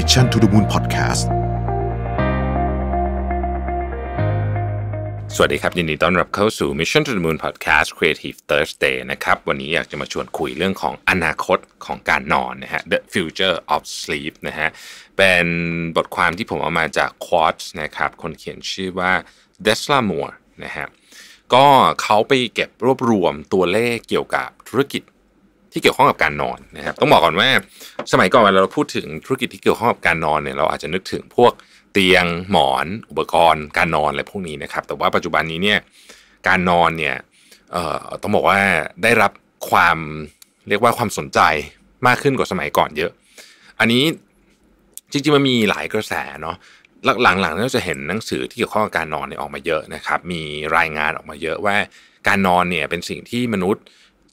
Mission to the Moon Podcast สวัสดีครับยินดีต้อนรับเข้าสู่ Mission to the Moon Podcast Creative Thursday นะครับวันนี้อยากจะมาชวนคุยเรื่องของอนาคตของการนอนนะฮะ The Future of Sleep นะฮะเป็นบทความที่ผมเอามาจาก Quartz นะครับคนเขียนชื่อว่า Desla Moore นะฮะก็เขาไปเก็บรวบรวมตัวเลขเกี่ยวกับธุรกิจที่เกี่ยวข้องกับการนอนนะครับต้องบอกก่อนว่าสมัยก่อนเวลาเราพูดถึงธุรกิจที่เกี่ยวข้องกับการนอนเนี่ยเราอาจจะนึกถึงพวกเตียงหมอน อุปกรณ์ การนอนอะไรพวกนี้นะครับ แต่ว่าปัจจุบันนี้ เนี่ย การนอนเนี่ยต้องบอกว่าได้รับความเรียกว่าความสนใจมากขึ้นกว่าสมัยก่อนเยอะ อันนี้จริงๆมันมีหลายกระแสเนาะหลังๆเราจะเห็นหนังสือที่เกี่ยวข้องกับการนอนเนี่ยออกมาเยอะนะครับมีรายงานออกมาเยอะว่าการนอนเนี่ยเป็นสิ่งที่มนุษย์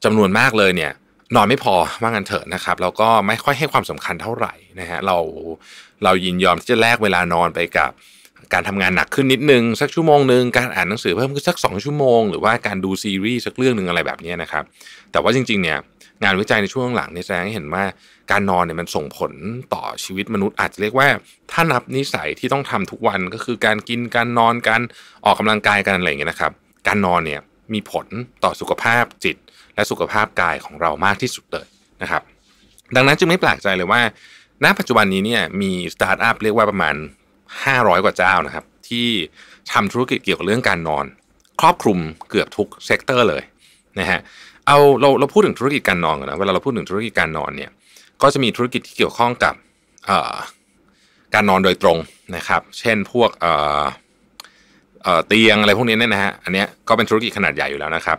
จำนวนมากเลยเนี่ยนอนไม่พอว่างันเถอะนะครับแล้วก็ไม่ค่อยให้ความสำคัญเท่าไหร่นะฮะเราเรายินยอมที่จะแลกเวลานอนไปกับ การทำงานหนักขึ้นนิดนึง สักชั่วโมงหนึ่งการอ่านหนังสือเพิ่มขึ้นสักสองชั่วโมง หรือว่าการดูซีรีส์สักเรื่องหนึ่งอะไรแบบนี้นะครับ แต่ว่าจริงๆเนี่ยงานวิจัยในช่วงหลังนี่แสดงให้เห็นว่าการนอนเนี่ยมันส่งผลต่อชีวิตมนุษย์ อาจจะเรียกว่า ถ้านับนิสัยที่ต้องทำทุกวันก็คือการกินการนอนการออกกำลังกายกันอะไรอย่างเงี้ยนะครับการนอนเนี่ยมีผลต่อสุขภาพจิตและสุขภาพกายของเรามากที่สุดเลยนะครับ ดังนั้นจึงไม่แปลกใจเลยว่าณปัจจุบันนี้เนี่ยมีสตาร์ทอัพเรียกว่าประมาณ 500 กว่าเจ้านะครับ ที่ทำธุรกิจเกี่ยวกับเรื่องการนอน ครอบคลุมเกือบทุกเซกเตอร์เลยนะฮะเอาเราเราพูดถึงธุรกิจการนอนก่อนะเวลาเราพูดถึงธุรกิจการนอนเนี่ยก็จะมีธุรกิจที่เกี่ยวข้องกับการนอนโดยตรงนะครับ เช่นพวกเตียงอะไรพวกนี้เนี่ยนะฮะอันนี้ก็เป็นธุรกิจขนาดใหญ่อยู่แล้วนะครับ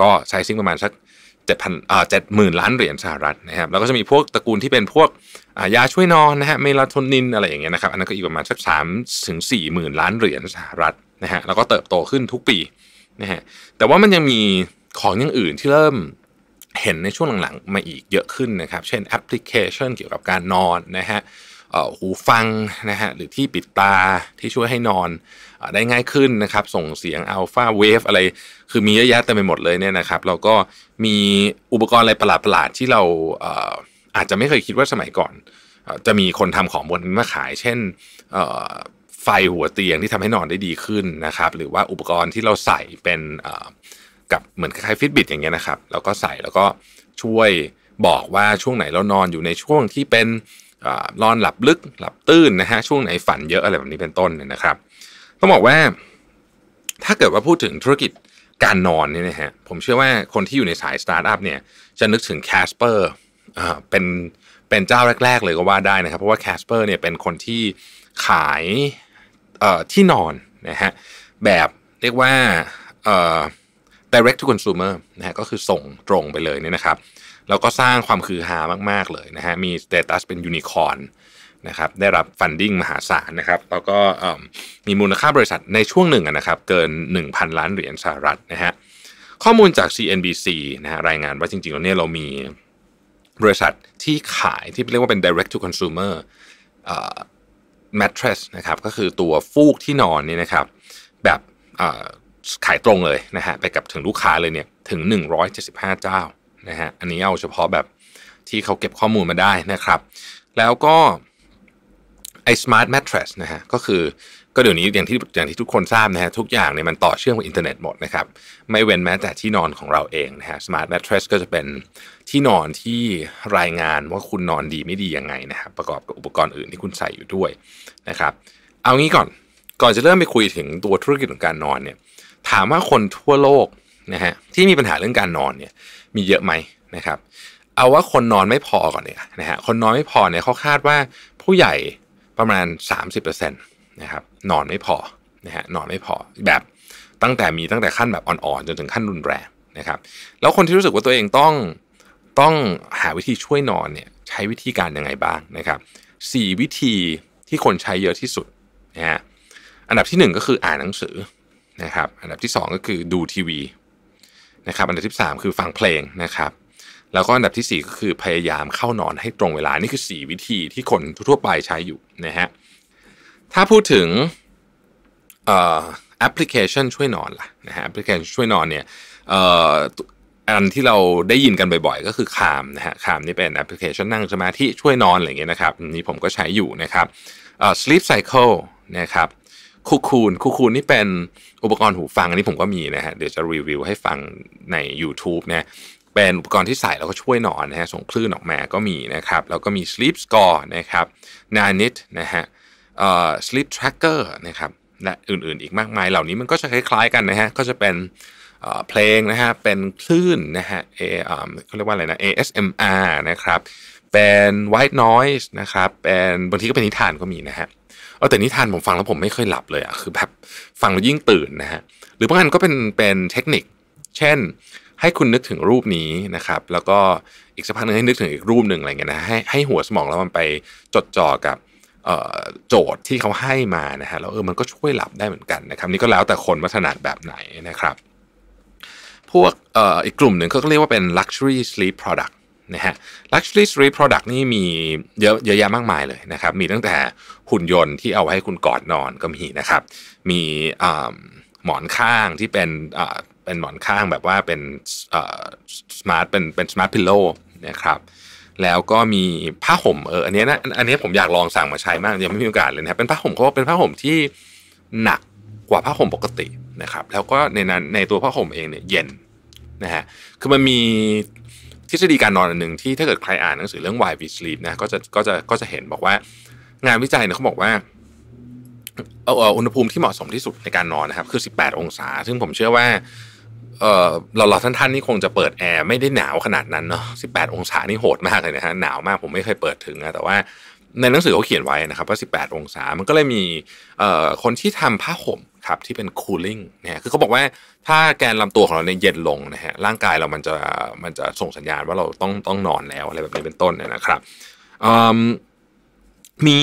ก็ใช้ซิ่งประมาณสักเจ็ดพันอ่าเจ็ดหมื่นล้านเหรียญสหรัฐนะครับแล้วก็จะมีพวกตระกูลที่เป็นพวกยาช่วยนอนนะฮะเมลาโทนินอะไรอย่างเงี้ยนะครับอันนั้นก็อีกประมาณสักสามถึงสี่หมื่นล้านเหรียญสหรัฐนะฮะแล้วก็เติบโตขึ้นทุกปีนะฮะแต่ว่ามันยังมีของอย่างอื่นที่เริ่มเห็นในช่วงหลัง ๆ มาอีกเยอะขึ้นนะครับเช่นแอปพลิเคชันเกี่ยวกับการนอนนะฮะหูฟังนะฮะหรือที่ปิดตา ที่ช่วยให้นอนอได้ง่ายขึ้นนะครับ ส่งเสียงอัลฟาเวฟอะไรคือมีเยอะแยะเต็มไปหมดเลยเนี่ยนะครับ แล้วก็มีอุปกรณ์อะไรประหลาด ๆ ที่เราอาจจะไม่เคยคิดว่าสมัยก่อน จะมีคนทำของบนมาขายเช่นไฟหัวเตียงที่ทำให้นอนได้ดีขึ้นนะครับ หรือว่าอุปกรณ์ที่เราใส่เป็นกับเหมือนคล้ายฟิตบิตอย่างเงี้ยนะครับแล้วก็ใส่แล้วก็ช่วยบอกว่าช่วงไหนเรานอนอยู่ในช่วงที่เป็นนอนหลับลึกหลับตื้นนะฮะช่วงไหนฝันเยอะอะไรแบบนี้เป็นต้นเนี่ยนะครับต้องบอกว่าถ้าเกิดว่าพูดถึงธุรกิจการนอนเนี่ยนะฮะผมเชื่อว่าคนที่อยู่ในสายสตาร์ทอัพเนี่ยจะนึกถึงแคสเปอร์เป็นเป็นเจ้าแรกๆเลยก็ว่าได้นะครับ เพราะว่าแคสเปอร์เนี่ยเป็นคนที่ขายที่นอนนะฮะแบบเรียกว่า direct to consumer นะฮะก็คือส่งตรงไปเลยเนี่ยนะครับแล้วก็สร้างความคือฮามากๆเลยนะฮะ มีสเตตัสเป็นยูนิคอร์นนะครับ ได้รับฟันดิ้งมหาศาลนะครับ แล้วก็มีมูลค่าบริษัทในช่วงหนึ่งนะครับ เกิน 1,000 ล้านเหรียญสหรัฐนะฮะ ข้อมูลจาก CNBC นะฮะรายงานว่าจริง ๆ แล้วเนี่ยเรามีบริษัทที่ขายที่เรียกว่าเป็น direct to consumer mattress นะครับ ก็คือตัวฟูกที่นอนนี่นะครับแบบขายตรงเลยนะฮะไปกับถึงลูกค้าเลยเนี่ยถึง 175 เจ้านะฮะ อันนี้เอาเฉพาะแบบที่เขาเก็บข้อมูลมาได้นะครับ แล้วก็ไอ้ smart mattress นะฮะ ก็คือก็เดี๋ยวนี้อย่างที่อย่างที่ทุกคนทราบนะฮะ ทุกอย่างเนี่ยมันต่อเชื่อมกับอินเทอร์เน็ตหมดนะครับ ไม่เว้นแม้แต่ที่นอนของเราเองนะฮะ smart mattress ก็จะเป็นที่นอนที่รายงานว่าคุณนอนดีไม่ดียังไงนะครับ ประกอบกับอุปกรณ์อื่นที่คุณใส่อยู่ด้วยนะครับ เอางี้ก่อน ก่อนจะเริ่มไปคุยถึงตัวธุรกิจของการนอนเนี่ย ถามว่าคนทั่วโลกนะฮะที่มีปัญหาเรื่องการนอนเนี่ยมีเยอะไหมนะครับเอาว่าคนนอนไม่พอก่อนเนี่ยนะฮะคนนอนไม่พอเนี่ยเขาคาดว่าผู้ใหญ่ประมาณ 30%นะครับนอนไม่พอนะฮะนอนไม่พอแบบตั้งแต่มีตั้งแต่ขั้นแบบอ่อนๆจนถึงขั้นรุนแรงนะครับแล้วคนที่รู้สึกว่าตัวเองต้องต้องหาวิธีช่วยนอนเนี่ยใช้วิธีการยังไงบ้างนะครับ 4 วิธีที่คนใช้เยอะที่สุดนะฮะอันดับที่ 1 ก็คืออ่านหนังสือนะครับอันดับที่ 2 ก็คือดูทีวีนะครับอันดับที่3คือฟังเพลงนะครับ แล้วก็อันดับที่ 4 ก็คือพยายามเข้านอนให้ตรงเวลานี่คือ 4 วิธีที่คนทั่วไปใช้อยู่นะฮะถ้าพูดถึงแอปพลิเคชันช่วยนอนล่ะนะฮะแอปพลิเคชันช่วยนอนเนี่ยอันที่เราได้ยินกันบ่อยๆ ก็คือคามนะฮะคามนี่เป็นแอปพลิเคชันนั่งสมาธิช่วยนอนอะไรเงี้ยนะครับนี่ผมก็ใช้อยู่นะครับ sleep cycle นะครับคูคูนคูคูนนี่เป็นอุปกรณ์หูฟังอันนี้ผมก็มีนะฮะ เดี๋ยวจะรีวิวให้ฟังใน y o u t u นะ เป็นอุปกรณ์ที่ใส่แล้วก็ช่วยนอนนะฮะส่งคลื่นออกมาก็มีนะครับ แล้วก็มี Sleep Score นะครับนานิดนะฮะเอ่อ Sleep Tracker นะครับ และอื่นๆอีกมากมายเหล่านี้มันก็จะคล้าย ๆ กันนะฮะ ก็จะเป็นเพลงนะฮะ เป็นคลื่นนะฮะเอเขาเรียกว่าอะไรนะ ASMR นะครับเป็น white noise นะครับเป็นบางทีก็เป็นนิทานก็มีนะฮะเอาแต่นิทานผมฟังแล้วผมไม่เคยหลับเลยอะคือแบบฟังแล้วยิ่งตื่นนะฮะหรือบางอันก็เป็นเป็นเทคนิค เช่นให้คุณนึกถึงรูปนี้นะครับแล้วก็อีกสักพักนึงให้นึกถึงอีกรูปหนึ่งอะไรเงี้ยนะให้ให้หัวสมองแล้วมันไปจดจ่อกับโจทย์ที่เขาให้มานะฮะแล้วเออมันก็ช่วยหลับได้เหมือนกันนะครับนี่ก็แล้วแต่คนวัฒนาแบบไหนนะครับ พวกออีกกลุ่มหนึ่งเขาเรียกว่าเป็น luxury sleep product นะฮะ luxury street product นี่มีเยอะเยอะแยะมากมายเลยนะครับมีตั้งแต่หุ่นยนต์ที่เอาไว้ให้คุณกอดนอนก็มีนะครับมีหมอนข้างที่เป็นเป็นหมอนข้างแบบว่าเป็นสมาร์ทเป็นเป็นสมาร์ทพิลโลนะครับแล้วก็มีผ้าห่มเอออันนี้นะอันนี้ผมอยากลองสั่งมาใช้มาก ยังไม่มีโอกาสเลยนะครับเป็นผ้าห่มเขาบอกเป็นผ้าห่มที่หนักกว่าผ้าห่มปกตินะครับแล้วก็ในนั้นในตัวผ้าห่มเองเนี่ยเย็นนะฮะคือมันมีทฤษฎีการนอนอันหนึ่งที่ถ้าเกิดใครอ่านหนังสือเรื่อง Why We Sleep นะก็จะก็จะก็จะเห็นบอกว่างานวิจัยเนี่ยเขาบอกว่า เอาอุณหภูมิที่เหมาะสมที่สุดในการนอนนะครับ คือ 18 องศา ซึ่งผมเชื่อว่าเออเราเราท่านท่านนี่คงจะเปิดแอร์ ไม่ได้หนาวขนาดนั้นเนาะ18 องศานี่โหดมากเลยนะฮะหนาวมากผมไม่เคยเปิดถึงนะแต่ว่าในหนังสือเขาเขียนไว้นะครับว่า 18 องศามันก็เลยมีคนที่ทำผ้าห่มครับที่เป็น cooling นะคือเขาบอกว่าถ้าแกนลำตัวของเราเนี่ยเย็นลงนะฮะร่างกายเรามันจะมันจะส่งสัญญาณว่าเราต้องต้องนอนแล้ว อะไรแบบนี้เป็นต้นเนี่ยนะครับมี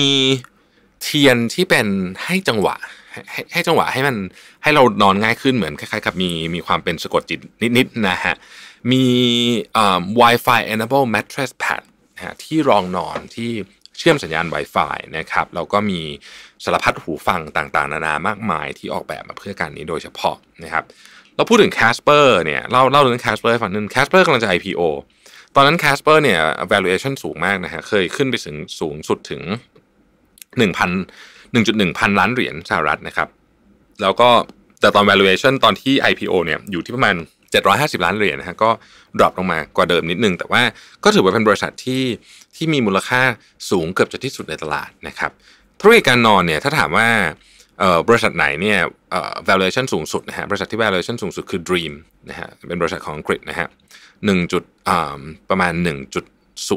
เทียนที่เป็นให้จังหวะให้ให้จังหวะให้มันให้เรานอนง่ายขึ้นเหมือนคล้ายๆกับมีมีความเป็นสะกดจิตนิดๆนะฮะ มี Wi-Fi enable mattress pad นะฮะที่รองนอนที่เชื่อมสัญญาณ Wi-Fi นะครับแล้วก็มีสารพัดหูฟังต่าง ๆ นานามากมายที่ออกแบบมาเพื่อการนี้โดยเฉพาะนะครับ เราพูดถึง Casper เนี่ยเล่าเล่าเรื่อง Casper ให้ฟังนึง Casper กำลังจะ IPO ตอนนั้น Casper เนี่ย valuation สูงมากนะฮะเคยขึ้นไปถึงสูงสุดถึง 1,000 1.1พันล้านเหรียญสหรัฐนะครับ แล้วก็แต่ตอน valuation ตอนที่ IPO เนี่ย อยู่ที่ประมาณ 750 ล้านเหรียญนะฮะก็ดรอปลงมากว่าเดิมนิดนึงแต่ว่าก็ถือว่าเป็นบริษัทที่ที่มีมูลค่าสูงเกือบจะที่สุดในตลาดนะครับธุรกิจการนอนเนี่ยถ้าถามว่าบริษัทไหนเนี่ย valuation สูงสุดนะฮะบริษัทที่ valuation สูงสุดคือ Dream นะฮะเป็นบริษัทของอังกฤษนะฮะหนึ่งจุดประมาณ1จุดสุ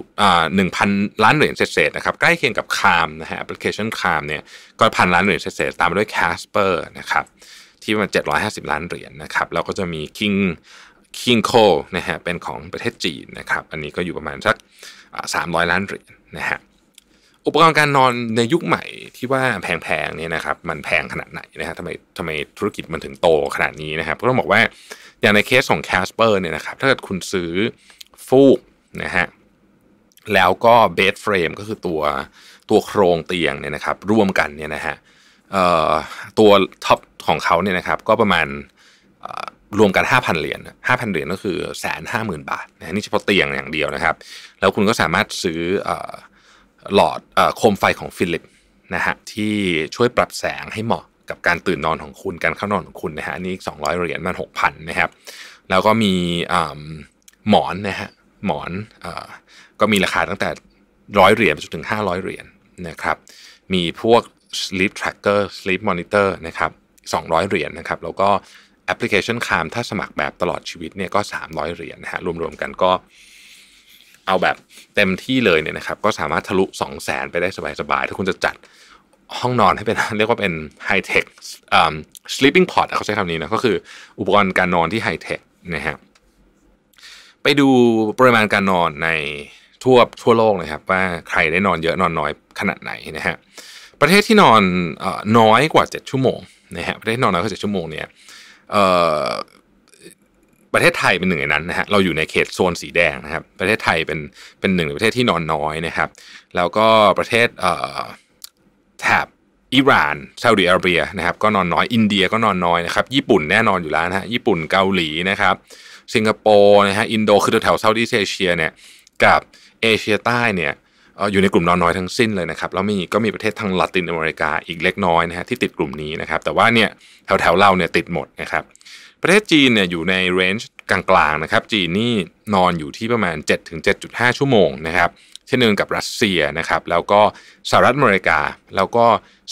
หนึ่งพันล้านเหรียญเศษๆนะครับใกล้เคียงกับคามนะฮะแอปพลิเคชันคามเนี่ยก็พันล้านเหรียญเศษๆตามมาด้วยแคสเปอร์นะครับที่มันเจ็ดร้มอยหาสิบล้านเหรียญนะครับแล้วก็จะมี king kingco นะฮะเป็นของประเทศจีนนะครับอันนี้ก็อยู่ประมาณสักสามร้อยล้านเหรียญนะฮะอุปกรณ์การนอนในยุคใหม่ที่ว่าแพงๆเนี่ยนะครับมันแพงขนาดไหนนะฮะทำไมทำไมธุรกิจมันถึงโตขนาดนี้นะครับ ก็ต้องบอกว่าอย่างในเคสของ Casper เนี่ยนะครับถ้าเกิดคุณซื้อ ฟูกนะฮะแล้วก็เบดเฟรมก็คือตัวตัวโครงเตียงเนี่ยนะครับร่วมกันเนี่ยนะฮะตัวท็อปของเขาเนี่ยนะครับก็ประมาณรวมกัน 5,000 เหรียญ5,000 เหรียญก็คือแสนห้าหมื่นบาทนนี่เฉพาะเตียงอย่างเดียวนะครับ แล้วคุณก็สามารถซื้อหลอดโคมไฟของฟิลิปนะฮะที่ช่วยปรับแสงให้เหมาะกับการตื่นนอนของคุณการเข้านอนของคุณนะฮะอันนี้ 200เหรียญมัน 6,000นะครับแล้วก็มีหมอนนะฮะหมอนอก็มีราคาตั้งแต่ร้อยเหรียญไปจนถึง 500เหรียญนะครับมีพวก sleep tracker sleep monitor นะครับ200เหรียญนะครับแล้วก็แอปพลิเคชันคามถ้าสมัครแบบตลอดชีวิตเนี่ยก็ 300เหรียญนะฮะรวมๆกันก็เอาแบบเต็มที่เลยเนี่ยนะครับก็สามารถทะลุ 2 0 0แสนไปได้สบายๆถ้าคุณจะจัดห้องนอนให้เป็นเรียกว่าเป็นไฮเทค sleeping pod เขาใช้คำนี้นะก็คืออุปกรณ์การนอนที่ไฮเทคนะฮะไปดูปริมาณการนอนในทั่วทั่วโลกนะครับ ว่าใครได้นอนเยอะนอนน้อยขนาดไหนนะฮะประเทศที่นอนน้อยกว่า 7 ชั่วโมงนะฮะประเทศนอนน้อยกว่า7ชั่วโมงเนี่ยประเทศไทยเป็นหนึ่งในนั้นนะฮะ เราอยู่ในเขตโซนสีแดงนะครับ ประเทศไทยเป็นเป็นหนึ่งในประเทศที่นอนน้อยนะครับ แล้วก็ประเทศเแถบอิหร่านซาอุดิอาระเบียนะครับ ก็นอนน้อย อินเดียก็นอนน้อยนะครับ ญี่ปุ่นแน่นอนอยู่แล้วนะฮะ ญี่ปุ่น เกาหลีนะครับ สิงคโปร์นะฮะ อินโด คือแถวเซาท์อีสเอเชียเนี่ย กับเอเชียใต้เนี่ยอยู่ในกลุ่มนอนน้อยทั้งสิ้นเลยนะครับแล้วมีก็มีประเทศทางลาตินอเมริกาอีกเล็กน้อยนะฮะที่ติดกลุ่มนี้นะครับแต่ว่าเนี่ยแถวแถวเราเนี่ยติดหมดนะครับ ประเทศจีนเนี่ยอยู่ในเรนจ์กลางๆนะครับจีนนี่นอนอยู่ที่ประมาณ 7-7.5 ชั่วโมงนะครับเช่นเดียวกับรัสเซียนะครับ แล้วก็สหรัฐอเมริกาแล้วก็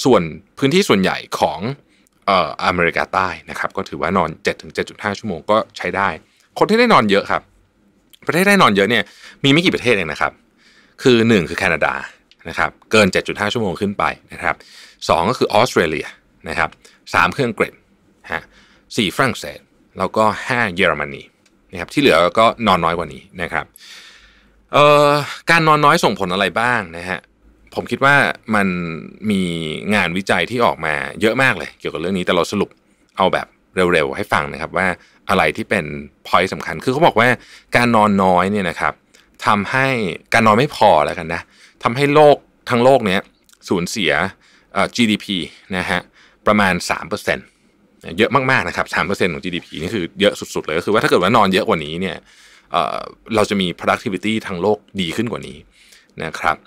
ส่วนพื้นที่ส่วนใหญ่ของเอ่ออเมริกาใต้นะครับ ก็ถือว่านอน 7-7.5 ชั่วโมงก็ใช้ได้ คนที่ได้นอนเยอะครับ ประเทศได้นอนเยอะเนี่ยมีไม่กี่ประเทศเองนะครับคือ 1 คือแคนาดานะครับเกิน 7.5 ชั่วโมงขึ้นไปนะครับสก็คือออสเตรเลียนะครับสามคืออังกฤษฮะสี่ฝรั่งเศส แล้วก็ 5 เยอรมนีนะครับที่เหลือก็นอนน้อยกว่านี้นะครับเอ่อการนอนน้อยส่งผลอะไรบ้างนะฮะผมคิดว่ามันมีงานวิจัยที่ออกมาเยอะมากเลย เกี่ยวกับเรื่องนี้แต่เราสรุปเอาแบบเร็วๆให้ฟังนะครับว่าอะไรที่เป็นพอยต์สำคัญคือเขาบอกว่าการนอนน้อยเนี่ยนะครับทำให้การนอนไม่พอแล้วกันนะทำให้โลกทั้งโลกเนี้ยสูญเสีย GDP นะฮะประมาณ 3%เยอะมากๆนะครับ3%ของ GDP นี่คือเยอะสุดๆเลยก็คือว่าถ้าเกิดว่านอนเยอะกว่านี้เนี่ยเราจะมี productivity ทางโลกดีขึ้นกว่านี้นะครับ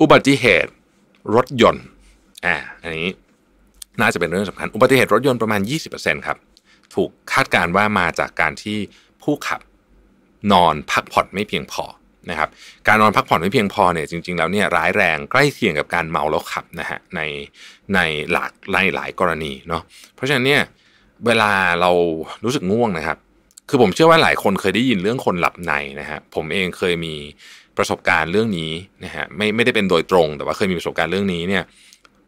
อุบัติเหตุรถยนต์อ่าอันนี้น่าจะเป็นเรื่องสำคัญ อุบัติเหตุรถยนต์ประมาณ 20%ครับถูกคาดการว่ามาจากการที่ผู้ขับนอนพักผ่อนไม่เพียงพอนะครับการนอนพักผ่อนไม่เพียงพอเนี่ยจริงๆแล้วเนี่ยร้ายแรงใกล้เคียงกับการเมาแล้วขับนะฮะในในหลากหลายหลายกรณีเนาะเพราะฉะนั้นเนี่ยเวลาเรารู้สึกง่วงนะครับ คือผมเชื่อว่าหลายคนเคยได้ยินเรื่องคนหลับในนะฮะผมเองเคยมีประสบการณ์เรื่องนี้นะฮะไม่ไม่ได้เป็นโดยตรง แต่ว่าเคยมีประสบการณ์เรื่องนี้เนี่ย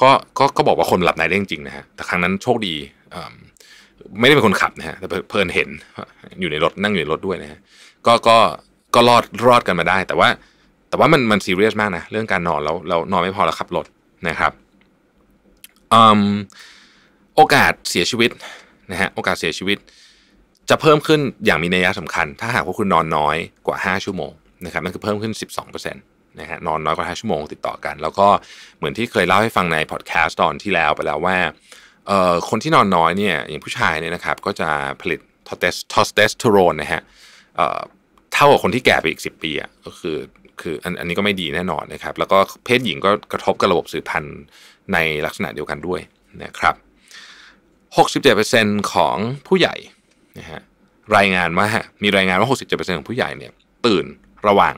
ก็ก็ก็บอกว่าคนหลับในได้จริงนะฮะแต่ครั้งนั้นโชคดีไม่ได้เป็นคนขับนะฮะแต่เพลินเห็นอยู่ในรถนั่งอยู่ในรถด้วยนะฮะก็ ก็ ก็รอด รอดกันมาได้ แต่ว่า แต่ว่า มัน มัน ซีเรียส มาก นะ เรื่องการนอน แล้วเรานอน ไม่ พอแล้วขับ รถ นะครับโอกาส เสีย ชีวิต นะฮะ โอกาสเสียชีวิต จะเพิ่มขึ้นอย่างมี นัยยะสำคัญ ถ้าหากว่าคุณนอนน้อยกว่า 5 ชั่วโมง นะครับนั่นคือเพิ่มขึ้น 12%นะฮะ นอนน้อย กว่า 5 ชั่วโมงติดต่อกัน แล้วก็เหมือนที่เคยเล่าให้ฟังใน พอดแคสต์ตอนที่แล้วไปแล้วว่า คนที่นอนน้อยเนี่ยอย่างผู้ชายเนี่ยนะครับก็จะผลิตทอสเตสโทรนนะฮะเท่ากับคนที่แก่ไปอีกิบปีอ่ะก็คือคืออันอันนี้ก็ไม่ดีแน่นอนนะครับแล้วก็เพศหญิงก็กระทบกับระบบสืบพันธุ์ในลักษณะเดียวกันด้วยนะครับ67%ของผู้ใหญ่นะฮะรายงานว่า มีรายงานว่า 67%ของผู้ใหญ่เนี่ยตื่นระหว่าง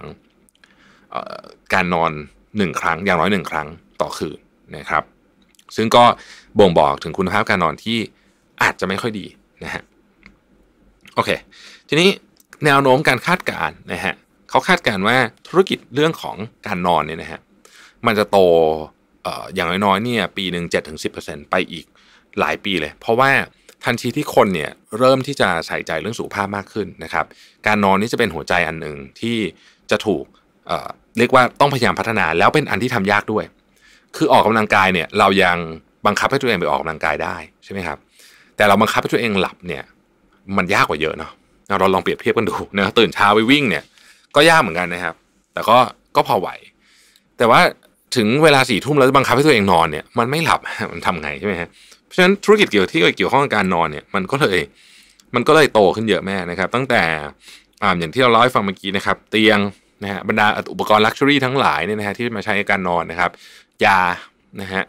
การนอนหนึ่งครั้งอย่างน้อยหนึ่งครั้งต่อคืนนะครับ ซึ่งก็บ่งบอกถึงคุณภาพการนอนที่อาจจะไม่ค่อยดีนะฮะโอเคทีนี้แนวโน้มการคาดการณ์นะฮะเขาคาดการณ์ว่าธุรกิจเรื่องของการนอนเนี่ยนะฮะมันจะโตอย่างน้อยๆเนี่ยปีหนึ่งเจ็7-10%ไปอีกหลายปีเลยเพราะว่าทันทีที่คนเนี่ยเริ่มที่จะใส่ใจเรื่องสุขภาพมากขึ้นนะครับ การนอนนี่จะเป็นหัวใจอันหนึ่งที่จะถูกเเรียกว่าต้องพยายามพัฒนา แล้วเป็นอันที่ทำยากด้วย คือออกกำลังกายเนี่ยเรายังบังคับให้ตัวเองไปออกกำลังกายได้ใช่ไหมครับแต่เราบังคับให้ตัวเองหลับเนี่ยมันยากกว่าเยอะเนาะเราลองเปรียบเทียบกันดูนะตื่นเช้าไปวิ่ง เนี่ยก็ยากเหมือนกันนะครับ แต่ก็ก็พอไหว แต่ว่าถึงเวลาสี่ทุ่มแล้วบังคับให้ตัวเองนอนเนี่ยมันไม่หลับมันทำไงใช่ไหมฮะเพราะฉะนั้นธุรกิจเกี่ยวที่เกี่ยวข้องกับการนอนเนี่ยมันก็เลยมันก็เลยโตขึ้นเยอะแม่นะครับตั้งแต่อ่าอย่างที่เราเล่าให้ฟังเมื่อกี้นะครับ เตียงนะฮะบรรดาอุปกรณ์ลักชัวรี่ทั้งหลายเนี่ยนะฮะที่มาใช้ในการนอนนะครับยานะฮะ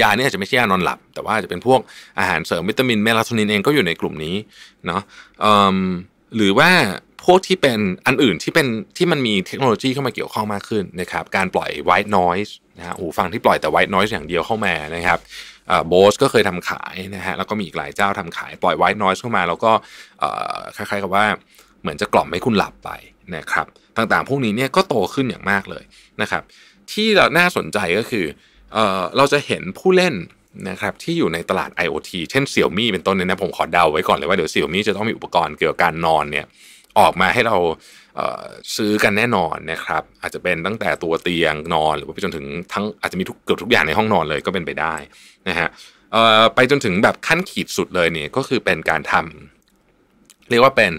ยาเนี่ยจะไม่ใช่ยานอนหลับแต่ว่าจะเป็นพวกอาหารเสริมวิตามินเมลาโทนินเองก็อยู่ในกลุ่มนี้เนาะหรือว่าพวกที่เป็นอันอื่นที่เป็นที่มันมีเทคโนโลยีเข้ามาเกี่ยวข้องมากขึ้นนะครับการปล่อย white noise นะฮะหูฟังที่ปล่อยแต่ white noise อย่างเดียวเข้ามานะครับโบสก็เคยทำขายนะฮะแล้วก็มีอีกหลายเจ้าทำขาย ปล่อย white noise เข้ามา แล้วก็คล้ายๆกับว่าเหมือนจะกล่อมให้คุณหลับไปนะครับต่างๆ พวกนี้เนี่ยก็โตขึ้นอย่างมากเลยนะครับ ที่เราน่าสนใจก็คือเราจะเห็นผู้เล่นนะครับที่อยู่ในตลาด IoT เช่น Xiaomi เป็นต้นเนี่ยนะผมขอเดาไว้ก่อนเลยว่าเดี๋ยว Xiaomi จะต้องมีอุปกรณ์เกี่ยวกับการนอนเนี่ยออกมาให้เราซื้อกันแน่นอนนะครับอาจจะเป็นตั้งแต่ตัวเตียงนอน หรือว่าไปจนถึงทั้งอาจจะมีทุกเกือบทุกอย่างในห้องนอนเลยก็เป็นไปได้นะฮะไปจนถึงแบบขั้นขีดสุดเลยเนี่ยก็คือเป็นการทำเรียกว่าเป็น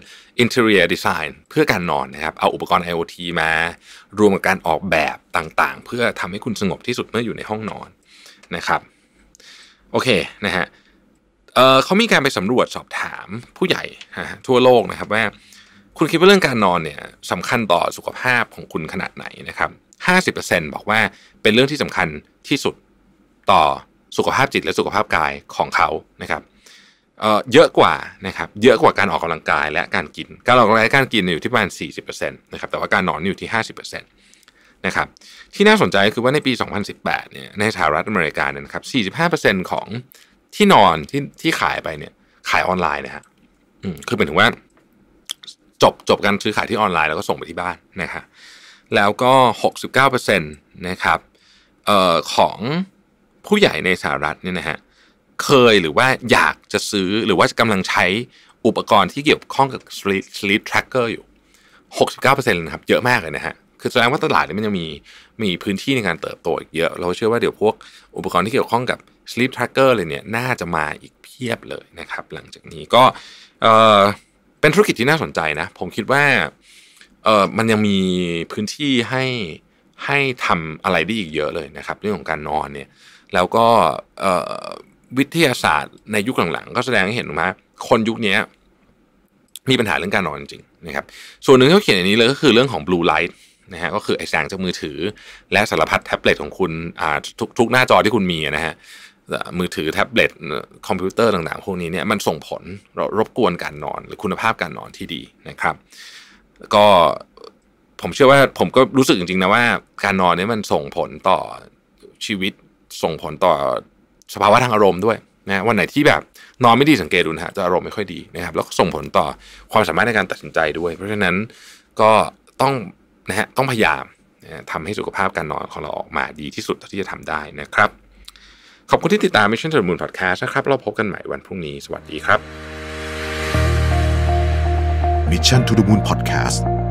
Interior Design เพื่อการนอนนะครับเอาอุปกรณ์ IoT มา รวมกับการออกแบบต่าง ๆ เพื่อทำให้คุณสงบที่สุดเมื่ออยู่ในห้องนอนนะครับโอเคนะฮะเเขามีการไปสำรวจสอบถามผู้ใหญ่ทั่วโลกนะครับ ว่าคุณคิดว่าเรื่องการนอนเนี่ยสำคัญต่อสุขภาพของคุณขนาดไหนนะครับ 50%บอกว่าเป็นเรื่องที่สำคัญที่สุดต่อสุขภาพจิตและสุขภาพกายของเขานะครับเยอะกว่านะครับเยอะกว่าการออกกำลังกาย และการกินการออกกำลังกายและการกินอยู่ที่ประมาณ40%นะครับแต่ว่าการนอนอยู่ที่50%นะครับที่น่าสนใจคือว่าในปี 2018เนี่ยในสหรัฐอเมริกาเนี่ยนะครับ45%ของที่นอนที่ที่ขายไปเนี่ยขายออนไลน์นะฮะคือเป็นถึงว่าจบจบการซื้อขายที่ออนไลน์ แล้วก็ส่งไปที่บ้านนะฮะแล้วก็ 69%นะครับออของผู้ใหญ่ในสหรัฐเนี่ยนะฮะเคยหรือว่าอยากจะซื้อหรือว่ากำลังใช้อุปกรณ์ที่เกี่ยวข้องกับ sleep tracker อยู่ 69%นะครับ เยอะมากเลยนะฮะ คือแสดงว่าตลาดนี้มันยังมีมีพื้นที่ในการเติบโตอีกเยอะ เราเชื่อว่าเดี๋ยวพวกอุปกรณ์ที่เกี่ยวข้องกับ sleep tracker เลยเนี่ยน่าจะมาอีกเพียบเลยนะครับ หลังจากนี้ก็เออเป็นธุรกิจที่น่าสนใจนะ ผมคิดว่าเออมันยังมีพื้นที่ให้ให้ทำอะไรได้อีกเยอะเลยนะครับ เรื่องของการนอนเนี่ยแล้วก็เออวิทยาศาสตร์ในยุคหลังๆ ก็แสดงให้เห็นว่า คนยุคนี้มีปัญหาเรื่องการนอนจริงนะครับ ส่วนหนึ่งที่เขาเขียนอันนี้เลยก็คือเรื่องของ blue light นะฮะก็คือไอแสงจากมือถือ และสารพัดแท็บเล็ตของคุณอ่าทุกทุกหน้าจอที่คุณมีนะฮะมือถือแท็บเล็ตคอมพิวเตอร์ต่างๆพวกนี้เนี่ยมันส่งผล รบกวนการนอนหรือคุณภาพการนอนที่ดีนะครับก็ผมเชื่อว่าผมก็รู้สึกจริงๆนะว่าการนอนเนี่ยมันส่งผลต่อชีวิตส่งผลต่อสภาวะทางอารมณ์ด้วยนะวันไหนที่แบบนอนไม่ดีสังเกตดูนะฮะจะอารมณ์ไม่ค่อยดีนะครับแล้วก็ส่งผลต่อความสามารถในการตัดสินใจด้วย เพราะฉะนั้นก็ต้องนะฮะต้องพยายามทำให้สุขภาพการนอนของเราออกมาดีที่สุดเท่าที่จะทำได้นะครับ ขอบคุณที่ติดตาม Mission to the Moon Podcast นะครับ เราพบกันใหม่วันพรุ่งนี้ สวัสดีครับ Mission to the Moon Podcast